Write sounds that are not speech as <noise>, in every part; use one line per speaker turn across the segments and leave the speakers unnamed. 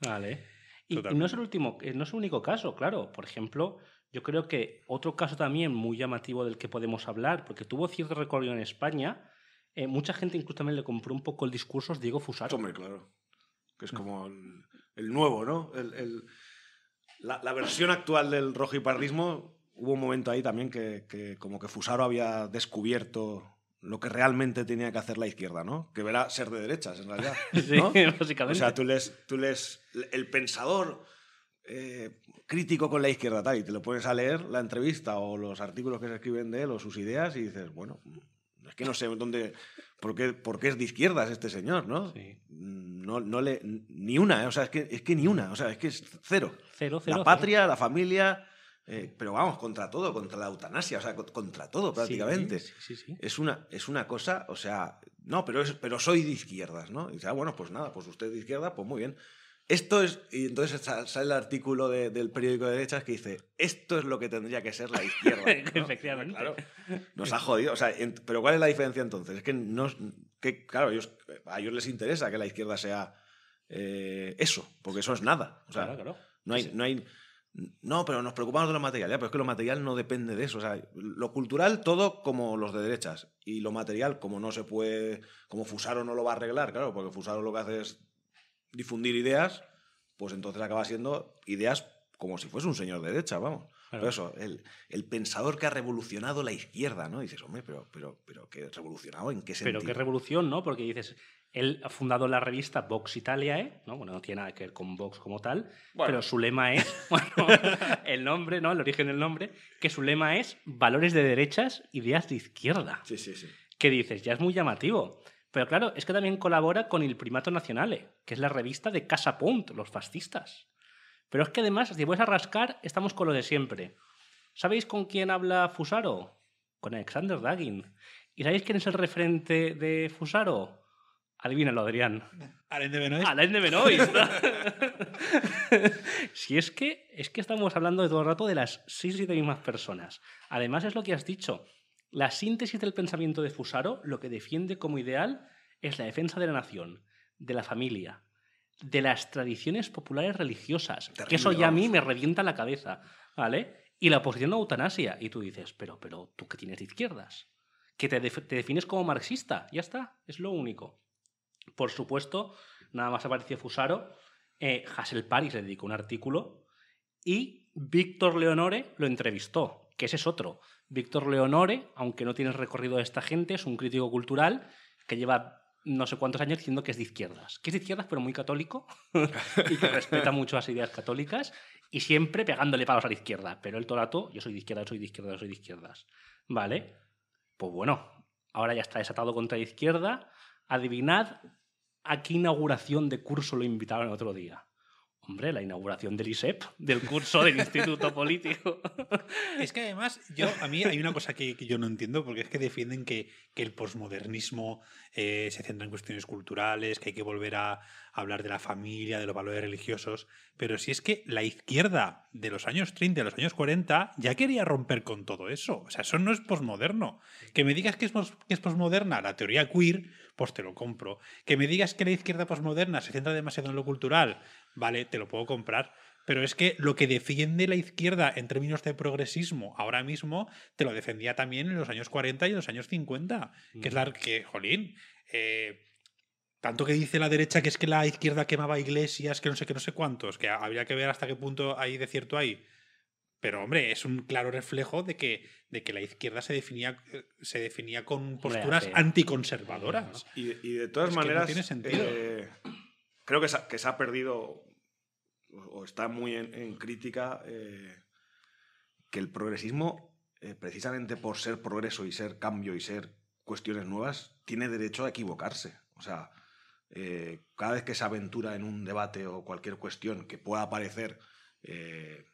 Vale. Y no es el último, eh, no es el único caso, claro. Por ejemplo, yo creo que otro caso también muy llamativo del que podemos hablar, porque tuvo cierto recorrido en España, eh, mucha gente incluso también le compró un poco el discurso de Diego Fusaro. Hombre, claro. Que es como
el, nuevo, ¿no? El, la, versión actual del rojipardismo, hubo un momento ahí también que, que como que Fusaro había descubierto lo que realmente tenía que hacer la izquierda, ¿no? Que verá ser de derechas, en realidad. <laughs> ¿no? sí, <laughs> básicamente. O sea, tú lees, tú el pensador eh, crítico con la izquierda, tal, y te lo pones a leer la entrevista o los artículos que se escriben de él o sus ideas y dices, bueno, es que no sé dónde, por qué, es de izquierdas este señor, ¿no? Sí. No, le, ni una, ¿eh? o sea, es que, es que ni una, o sea, es que es cero. Cero, cero. La patria, la familia, eh, pero vamos, contra todo, contra la eutanasia, o sea, contra todo prácticamente. es, una, es una cosa, o sea, no, pero, pero soy de izquierdas, ¿no? Y dice, ah, bueno, pues nada, pues usted es de izquierda, pues muy bien. Esto es, y entonces sale el artículo del periódico de derechas que dice, esto es lo que tendría que ser la izquierda.
<laughs>
nos ha jodido. O sea, pero ¿cuál es la diferencia entonces? Es que, no, claro, a ellos les interesa que la izquierda sea eh, eso, porque eso es nada. O sea, claro, claro. No hay... No hay no, pero nos preocupamos de lo material, ya, pero es que lo material no depende de eso. O sea, lo cultural todo como los de derechas y lo material como no se puede, como Fusaro no lo va a arreglar, claro, porque Fusaro lo que hace es difundir ideas, pues entonces acaba siendo ideas como si fuese un señor de derecha, vamos. eso, el, el, pensador que ha revolucionado la izquierda, ¿no? dices, hombre, pero, pero, pero ¿qué revolucionado? ¿En qué sentido? Pero qué
revolución, ¿no? Porque dices, él ha fundado la revista Vox Italiae, ¿eh? ¿no? Bueno, no tiene nada que ver con Vox como tal, pero su lema es, <laughs> bueno, el nombre, ¿no? El origen del nombre, que su lema es valores de derechas, ideas de izquierda. Sí, sí, sí. Que dices, ya es muy llamativo. Pero claro, es que también colabora con el Primato Nazionale, que es la revista de Casa Punt, los fascistas. Pero es que además, si vais a rascar, estamos con lo de siempre. ¿Sabéis con quién habla Fusaro? Con Alexander Dagin. ¿Y sabéis quién es el referente de Fusaro? Adivínalo, Adrián. Alain de Benoist. Alain de Benoist. <laughs> si es que, es que estamos hablando de todo el rato de las 6 y 7 mismas personas. Además, es lo que has dicho. La síntesis del pensamiento de Fusaro, lo que defiende como ideal, es la defensa de la nación, de la familia, de las tradiciones populares religiosas. que eso ya a mí me revienta la cabeza, ¿vale? Y la oposición a la eutanasia. Y tú dices, pero, pero, ¿tú que tienes de izquierdas? Que te, defines como marxista, ya está, es lo único. Por supuesto, nada más apareció Fusaro, eh, Hassel Paris le dedicó un artículo y Víctor Leonore lo entrevistó, que ese es otro. Víctor Leonore, aunque no tiene recorrido de esta gente, es un crítico cultural que lleva no sé cuántos años diciendo que es de izquierdas. Que es de izquierdas, pero muy católico <laughs> y que respeta mucho las ideas católicas y siempre pegándole palos a la izquierda. Pero el torato, yo soy de izquierdas, soy de izquierdas, soy de izquierdas. ¿Vale? Pues bueno, ahora ya está desatado contra la izquierda. Adivinad a qué inauguración de curso lo invitaron el otro
día. Hombre, la inauguración del ISEP, del curso del Instituto Político. <laughs> Es que además, yo, a mí hay una cosa que, yo no entiendo, porque es que defienden que, que el posmodernismo eh, se centra en cuestiones culturales, que hay que volver a hablar de la familia, de los valores religiosos. Pero si es que la izquierda de los años 30 de los años 40 ya quería romper con todo eso. O sea, eso no es posmoderno. Que me digas que es, que es posmoderna la teoría queer, pues te lo compro. Que me digas que la izquierda posmoderna se centra demasiado en lo cultural, vale, te lo puedo comprar. Pero es que lo que defiende la izquierda en términos de progresismo ahora mismo, te lo defendía también en los años 40 y en los años 50, que es la que, jolín, eh, tanto que dice la derecha que es que la izquierda quemaba iglesias, que no sé qué, no sé cuántos, que habría que ver hasta qué punto hay de cierto ahí. Pero, hombre, es un claro reflejo de que, de que la izquierda se definía, se definía con posturas anticonservadoras.
Y, de todas maneras, tiene sentido. Eh, creo que se, ha perdido o está muy en, crítica eh, que el progresismo, eh, precisamente por ser progreso y ser cambio y ser cuestiones nuevas, tiene derecho a equivocarse. O sea, eh, cada vez que se aventura en un debate o cualquier cuestión que pueda parecer que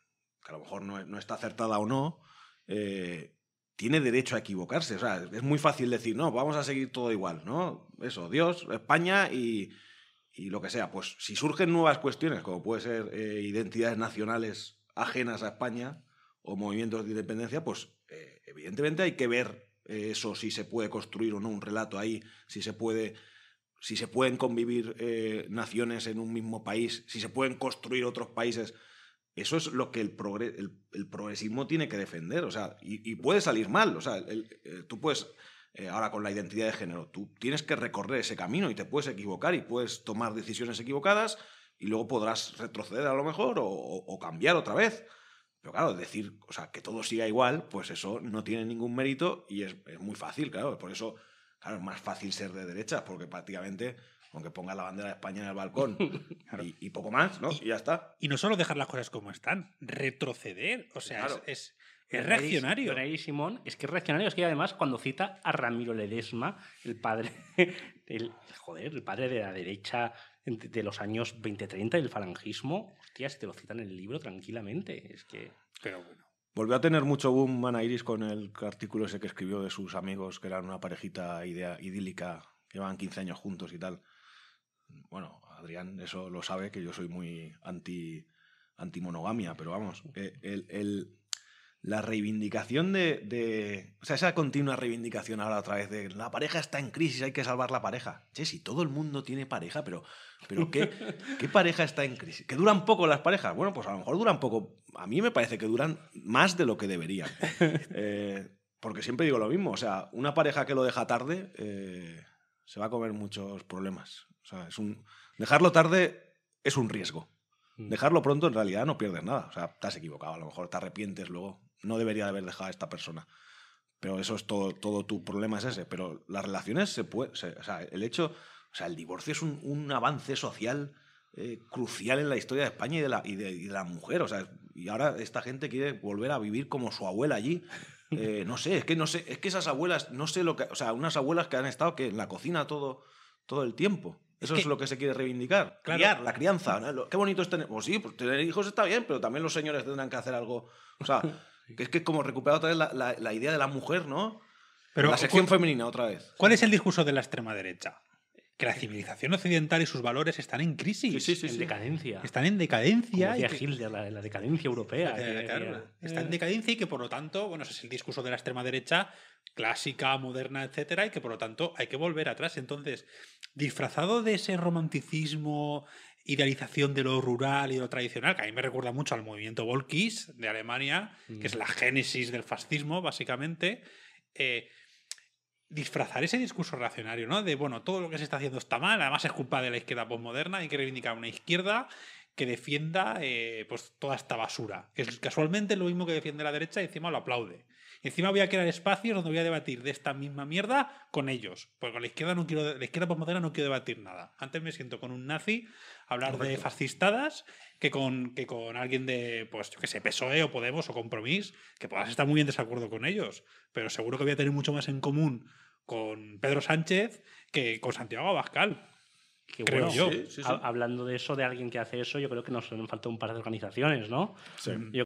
a lo mejor no, no está acertada o no, tiene derecho a equivocarse. O sea, es muy fácil decir, no, vamos a seguir todo igual, ¿no? Eso, Dios, España y, y lo que sea. Pues si surgen nuevas cuestiones, como puede ser eh, identidades nacionales ajenas a España o movimientos de independencia, pues eh, evidentemente hay que ver eh, eso, si se puede construir o no un relato ahí, si se puede si se pueden convivir naciones en un mismo país, si se pueden construir otros países. Eso es lo que el, progresismo tiene que defender, o sea, y, puede salir mal, o sea, tú puedes eh, ahora con la identidad de género. Tú tienes que recorrer ese camino y te puedes equivocar y puedes tomar decisiones equivocadas y luego podrás retroceder a lo mejor o, cambiar otra vez. Pero claro, decir, o sea, que todo siga igual, pues eso no tiene ningún mérito y es, muy fácil, claro. Por eso, claro, es más fácil ser de derecha porque prácticamente aunque ponga la bandera de España en el balcón <laughs> y, poco más, ¿no? Y, ya está. Y no solo dejar las cosas como están, retroceder, o sea,
es, es reaccionario.
Simón es que es reaccionario. Es que además cuando cita a Ramiro Ledesma, el padre, <laughs> el, joder, el padre de la derecha de los años 20-30 el falangismo, si te lo citan en el libro tranquilamente. Es que...
Pero bueno. Volvió a tener mucho boom Manairis con el artículo ese que escribió de sus amigos, que eran una parejita idea, idílica, que llevaban 15 años juntos y tal bueno, Adrián eso lo sabe, que yo soy muy anti, monogamia, pero vamos, eh, la reivindicación de, O sea, esa continua reivindicación ahora a través de la pareja está en crisis, hay que salvar la pareja. Che, si todo el mundo tiene pareja, pero, pero <laughs> ¿qué, pareja está en crisis? ¿Que duran poco las parejas? Bueno, pues a lo mejor duran poco. A mí me parece que duran más de lo que deberían. <laughs> Eh, porque siempre digo lo mismo, o sea, una pareja que lo deja tarde eh, se va a comer muchos problemas. O sea, es un, dejarlo tarde es un riesgo. Mm. Dejarlo pronto en realidad no pierdes nada. O sea, te has equivocado, a lo mejor te arrepientes luego. No debería de haber dejado a esta persona. Pero eso es todo, todo tu problema es ese. Pero las relaciones se puede... o sea, el hecho... O sea, el divorcio es un, un avance social eh, crucial en la historia de España y de la, y de, la mujer. O sea, y ahora esta gente quiere volver a vivir como su abuela allí. <laughs> Eh, no sé, es que no sé, es que esas abuelas, no sé lo que. O sea, unas abuelas que han estado que en la cocina todo, todo el tiempo. Eso es, lo que se quiere reivindicar. la crianza. Qué bonito es tener. Pues sí, pues tener hijos está bien, pero también los señores tendrán que hacer algo. O sea, <laughs> que es que como recuperar otra vez la, la idea de la mujer, ¿no? la sección femenina otra vez.
¿Cuál es el discurso de la extrema derecha? que la civilización occidental y sus valores están en crisis. Sí, sí, en decadencia. Están en decadencia. Como decía y la, decadencia europea. Están eh, está en eh. decadencia y que por lo tanto, bueno, ese es el discurso de la extrema derecha clásica, moderna, etcétera, y que por lo tanto hay que volver atrás. Entonces, disfrazado de ese romanticismo, idealización de lo rural y de lo tradicional, que a mí me recuerda mucho al movimiento Volkis de Alemania, que mm. es la génesis del fascismo, básicamente. Eh, disfrazar ese discurso reaccionario, ¿no? De, bueno, todo lo que se está haciendo está mal, además es culpa de la izquierda postmoderna, hay que reivindicar una izquierda que defienda eh, pues, toda esta basura, es casualmente lo mismo que defiende la derecha y encima lo aplaude. encima voy a crear espacios donde voy a debatir de esta misma mierda con ellos, porque con la izquierda no quiero, la izquierda postmoderna no quiero debatir nada. Antes me siento con un nazi a hablar de fascistadas que con, que con alguien de, pues yo qué sé, PSOE o Podemos o Compromís, que puedas estar muy en desacuerdo con ellos, pero seguro que voy a tener mucho más en común con Pedro Sánchez que con Santiago Abascal. Que creo yo. Hablando de eso, de alguien que hace
eso, yo creo que nos falta un par de organizaciones, ¿no? sí